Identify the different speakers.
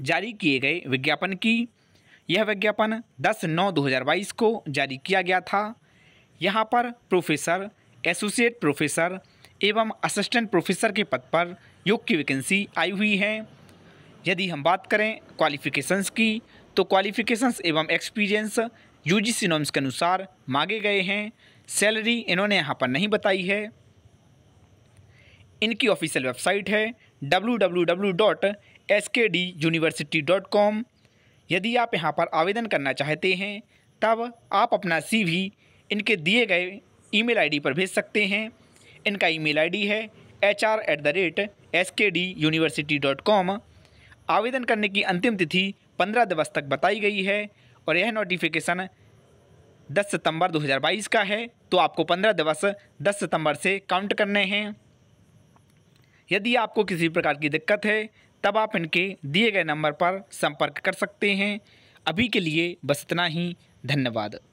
Speaker 1: जारी किए गए विज्ञापन की यह विज्ञापन 10 नौ 2022 को जारी किया गया था यहाँ पर प्रोफेसर एसोसिएट प्रोफेसर एवं असिस्टेंट प्रोफेसर के पद पर योग की वैकेंसी आई हुई है यदि हम बात करें क्वालिफ़िकेशंस की तो क्वालिफ़िकेशंस एवं एक्सपीरियंस यूजीसी नॉम्स के अनुसार मांगे गए हैं सैलरी इन्होंने यहाँ पर नहीं बताई है इनकी ऑफिशियल वेबसाइट है डब्ल्यू यदि आप यहाँ पर आवेदन करना चाहते हैं तब आप अपना सी इनके दिए गए ईमेल आईडी पर भेज सकते हैं इनका ईमेल आईडी है H R at the rate S K D university dot com आवेदन करने की अंतिम तिथि पंद्रह दिवस तक बताई गई है और यह नोटिफिकेशन दस सितंबर 2022 का है तो आपको पंद्रह दिवस दस सितंबर से काउंट करने हैं यदि आपको किसी प्रकार की दिक्कत है तब आप इनके दिए गए नंबर पर संपर्क कर सकते हैं अभी के लिए बस इतना ही धन्यवाद